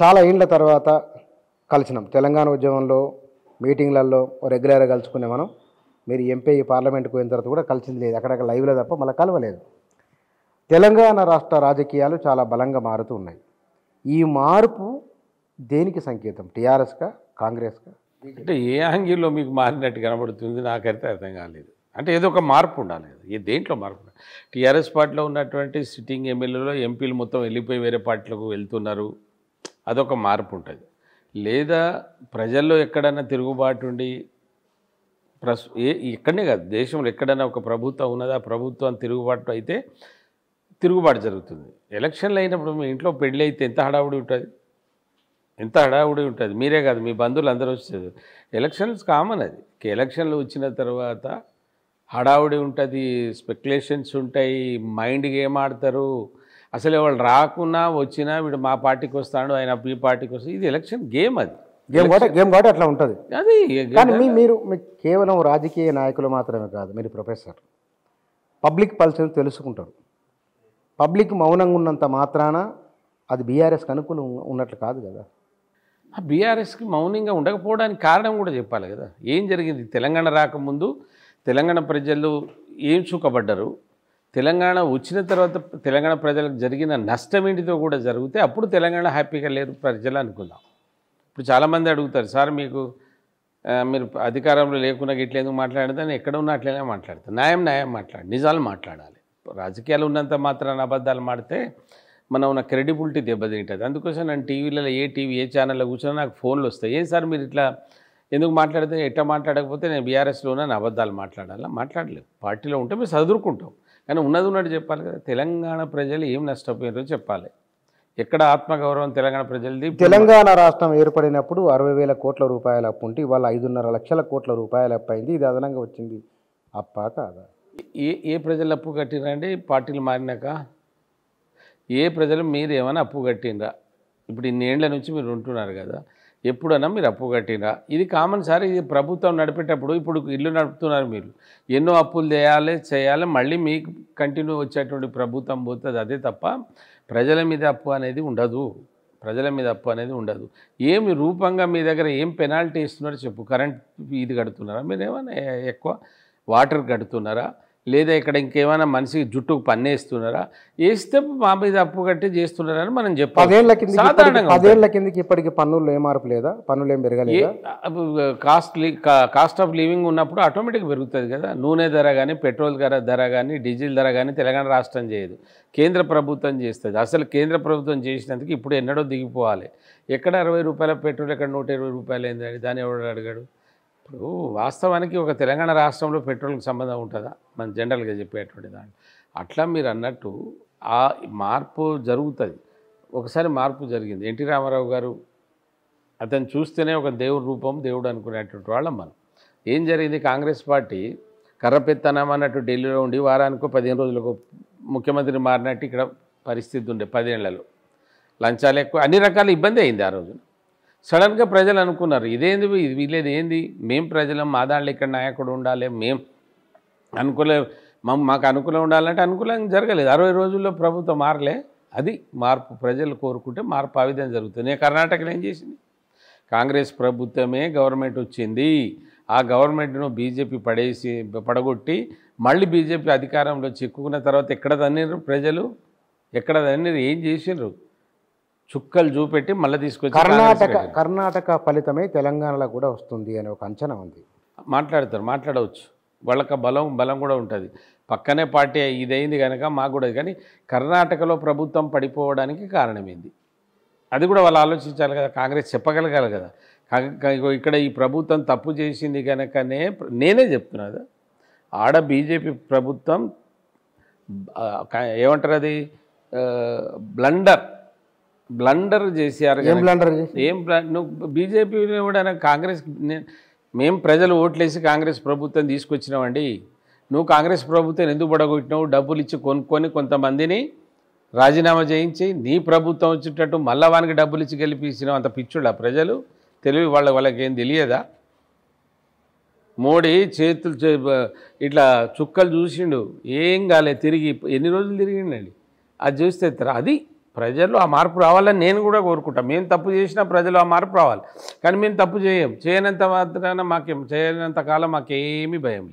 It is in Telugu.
చాలా ఏళ్ళ తర్వాత కలిసినాం తెలంగాణ ఉద్యమంలో మీటింగ్లలో రెగ్యులర్గా కలుసుకునే మనం మీరు ఎంపీ పార్లమెంట్కి పోయిన తర్వాత కూడా కలిసింది లేదు అక్కడక్కడ లైవ్లో తప్ప మళ్ళీ కలవలేదు తెలంగాణ రాష్ట్ర రాజకీయాలు చాలా బలంగా మారుతూ ఉన్నాయి ఈ మార్పు దేనికి సంకేతం టీఆర్ఎస్గా కాంగ్రెస్గా అంటే ఏ యాంగిల్లో మీకు మారినట్టు కనబడుతుంది నాకైతే అర్థం కాలేదు అంటే ఏదో ఒక మార్పు ఉండాలి ఏ దేంట్లో మార్పు టీఆర్ఎస్ పార్టీలో ఉన్నటువంటి సిట్టింగ్ ఎమ్మెల్యేలో ఎంపీలు మొత్తం వెళ్ళిపోయి వేరే పార్టీలకు వెళ్తున్నారు అదొక మార్పు ఉంటుంది లేదా ప్రజల్లో ఎక్కడైనా తిరుగుబాటు ఉండి ప్రస్ ఏ ఎక్కడనే కాదు దేశంలో ఎక్కడైనా ఒక ప్రభుత్వం ఉన్నదా ప్రభుత్వం తిరుగుబాటు అయితే తిరుగుబాటు జరుగుతుంది ఎలక్షన్లు అయినప్పుడు మీ ఇంట్లో పెళ్ళి అయితే ఎంత హడావుడి ఉంటుంది ఎంత హడావుడి ఉంటుంది మీరే కాదు మీ బంధువులు అందరూ వచ్చేది ఎలక్షన్స్ కామన్ అది ఎలక్షన్లు వచ్చిన తర్వాత హడావుడి ఉంటుంది స్పెక్యులేషన్స్ ఉంటాయి మైండ్ గేమ్ ఆడతారు అసలు వాళ్ళు రాకున్నా వచ్చినా వీడు మా పార్టీకి వస్తాడు ఆయన ఈ పార్టీకి వస్తాడు ఇది ఎలక్షన్ గేమ్ అది గేమ్ కాబట్టి గేమ్ కాబట్టి అట్లా ఉంటుంది అది కానీ మీ మీరు కేవలం రాజకీయ నాయకులు మాత్రమే కాదు మీరు ప్రొఫెసర్ పబ్లిక్ పల్సర్ తెలుసుకుంటారు పబ్లిక్ మౌనంగా ఉన్నంత మాత్రాన అది బీఆర్ఎస్కి అనుకూలం ఉన్నట్లు కాదు కదా ఆ బీఆర్ఎస్కి మౌనంగా ఉండకపోవడానికి కారణం కూడా చెప్పాలి కదా ఏం జరిగింది తెలంగాణ రాకముందు తెలంగాణ ప్రజలు ఏం చూకబడ్డరు తెలంగాణ వచ్చిన తర్వాత తెలంగాణ ప్రజలకు జరిగిన నష్టం ఏంటితో కూడా జరిగితే అప్పుడు తెలంగాణ హ్యాపీగా లేరు ప్రజలు అనుకుందాం ఇప్పుడు చాలామంది అడుగుతారు సార్ మీకు మీరు అధికారంలో లేకుండా ఇట్లా ఎందుకు మాట్లాడదని ఎక్కడ ఉన్న అట్లనే మాట్లాడతాను న్యాయం న్యాయం మాట్లాడు నిజాలు మాట్లాడాలి రాజకీయాలు ఉన్నంత మాత్రాన అబద్ధాలు మాడితే మనం ఉన్న క్రెడిబిలిటీ దెబ్బతింటుంది అందుకోసం నేను టీవీలలో ఏ టీవీ ఏ ఛానల్లో కూర్చున్నా నాకు ఫోన్లు వస్తాయి ఏం సార్ మీరు ఇట్లా ఎందుకు మాట్లాడితే ఎట్లా మాట్లాడకపోతే నేను బీఆర్ఎస్లో ఉన్నాను అబద్ధాలు మాట్లాడాలా మాట్లాడలేదు పార్టీలో ఉంటే మేము చదువుకుంటాం కానీ ఉన్నది ఉన్నట్టు చెప్పాలి కదా తెలంగాణ ప్రజలు ఏం నష్టపోయినారో చెప్పాలి ఎక్కడ ఆత్మగౌరవం తెలంగాణ ప్రజలది తెలంగాణ రాష్ట్రం ఏర్పడినప్పుడు అరవై వేల కోట్ల రూపాయల అప్పు ఉంటే ఇవాళ ఐదున్నర లక్షల కోట్ల రూపాయల అప్పు అయింది ఇది అదనంగా వచ్చింది అప్ప కాదా ఏ ఏ ప్రజలు అప్పు కట్టినండి పార్టీలు మారినాక ఏ ప్రజలు మీరు ఏమైనా అప్పు కట్టిండ్రా ఇప్పుడు ఇన్నేళ్ల నుంచి మీరు ఉంటున్నారు కదా ఎప్పుడన్నా మీరు అప్పు కట్టినా ఇది కామన్ సార్ ఇది ప్రభుత్వం నడిపేటప్పుడు ఇప్పుడు ఇల్లు నడుపుతున్నారు మీరు ఎన్నో అప్పులు చేయాలి చేయాలి మళ్ళీ మీకు కంటిన్యూ వచ్చేటువంటి ప్రభుత్వం పోతుంది అదే తప్ప ప్రజల మీద అప్పు అనేది ఉండదు ప్రజల మీద అప్పు అనేది ఉండదు ఏమి రూపంగా మీ దగ్గర ఏం పెనాల్టీ ఇస్తున్నారో చెప్పు కరెంట్ ఇది కడుతున్నారా మీరు ఏమైనా ఎక్కువ వాటర్ కడుతున్నారా లేదా ఇక్కడ ఇంకేమైనా మనిషికి జుట్టుకు పన్నేస్తున్నారా వేస్తే మా మీద అప్పు కట్టి చేస్తున్నారని మనం చెప్పాలి పదేళ్ల కిందకి ఇప్పటికి పన్నులు ఏ మార్పు లేదా పన్నులు ఏం పెరగలేదు కాస్ట్లీ కాస్ట్ ఆఫ్ లివింగ్ ఉన్నప్పుడు ఆటోమేటిక్ పెరుగుతుంది కదా నూనె ధర కానీ పెట్రోల్ ధర ధర కానీ డీజిల్ ధర కానీ తెలంగాణ రాష్ట్రం చేయదు కేంద్ర ప్రభుత్వం చేస్తుంది అసలు కేంద్ర ప్రభుత్వం చేసినందుకు ఇప్పుడు ఎన్నడో దిగిపోవాలి ఎక్కడ అరవై రూపాయల పెట్రోల్ ఎక్కడ నూట ఇరవై రూపాయలు అయింది దాన్ని ఎవడో అడిగాడు ఇప్పుడు వాస్తవానికి ఒక తెలంగాణ రాష్ట్రంలో పెట్రోల్కి సంబంధం ఉంటుందా మనం జనరల్గా చెప్పేటువంటి దాన్ని అట్లా మీరు అన్నట్టు ఆ మార్పు జరుగుతుంది ఒకసారి మార్పు జరిగింది ఎన్టీ రామారావు గారు అతను చూస్తేనే ఒక దేవుడి రూపం దేవుడు అనుకునేటువంటి వాళ్ళం మనం ఏం జరిగింది కాంగ్రెస్ పార్టీ కర్రపెత్తనం అన్నట్టు ఢిల్లీలో ఉండి వారానికి పదిహేను రోజులకు ముఖ్యమంత్రి మారినట్టు ఇక్కడ పరిస్థితి ఉండే పదేళ్లలో లంచాలు ఎక్కువ అన్ని రకాల ఇబ్బంది అయింది ఆ రోజున సడన్గా ప్రజలు అనుకున్నారు ఇదేంది ఇది వీళ్ళేది ఏంది మేము ప్రజలం మా దాంట్లో ఇక్కడ నాయకుడు ఉండాలి మేము అనుకూల మాకు అనుకూలం ఉండాలంటే అనుకూలంగా జరగలేదు అరవై రోజుల్లో ప్రభుత్వం మారలే అది మార్పు ప్రజలు కోరుకుంటే మార్పు ఆ విధంగా జరుగుతుంది నేను కర్ణాటకలో ఏం చేసింది కాంగ్రెస్ ప్రభుత్వమే గవర్నమెంట్ వచ్చింది ఆ గవర్నమెంట్ను బీజేపీ పడేసి పడగొట్టి మళ్ళీ బీజేపీ అధికారంలో చిక్కుకున్న తర్వాత ఎక్కడ తన్నారు ప్రజలు ఎక్కడ తన్నారు ఏం చేసినారు చుక్కలు చూపెట్టి మళ్ళీ తీసుకొచ్చి కర్ణాటక కర్ణాటక ఫలితమే తెలంగాణలో కూడా వస్తుంది అనే ఒక అంచనా ఉంది మాట్లాడతారు మాట్లాడవచ్చు వాళ్ళకి బలం బలం కూడా ఉంటుంది పక్కనే పార్టీ ఇదైంది కనుక మాకు కూడా కానీ కర్ణాటకలో ప్రభుత్వం పడిపోవడానికి కారణమైంది అది కూడా వాళ్ళు ఆలోచించాలి కదా కాంగ్రెస్ చెప్పగలగాలి కదా ఇక్కడ ఈ ప్రభుత్వం తప్పు చేసింది కనుకనే నేనే చెప్తున్నాను ఆడ బీజేపీ ప్రభుత్వం ఏమంటారు అది బ్లండర్ బ్లండర్ చేశారు ఏం బ్లండర్ ఏం నువ్వు బీజేపీ కూడా కాంగ్రెస్ మేము ప్రజలు ఓట్లేసి కాంగ్రెస్ ప్రభుత్వం తీసుకొచ్చినామండి నువ్వు కాంగ్రెస్ ప్రభుత్వం ఎందుకు పడగొట్టినావు డబ్బులు ఇచ్చి కొనుక్కొని కొంతమందిని రాజీనామా చేయించి నీ ప్రభుత్వం వచ్చేటట్టు మళ్ళా వానికి డబ్బులు ఇచ్చి గెలిపించినావు అంత పిచ్చుడా ప్రజలు తెలివి వాళ్ళ వాళ్ళకి ఏం తెలియదా మోడీ చేతులు ఇట్లా చుక్కలు చూసిండు ఏం కాలే తిరిగి ఎన్ని రోజులు తిరిగిండండి అది చూస్తే అది ప్రజలు ఆ మార్పు రావాలని నేను కూడా కోరుకుంటాను మేము తప్పు చేసినా ప్రజలు ఆ మార్పు రావాలి కానీ మేము తప్పు చేయం చేయనంత మాత్రాన మాకేం చేయనంత కాలం మాకేమీ భయం లేదు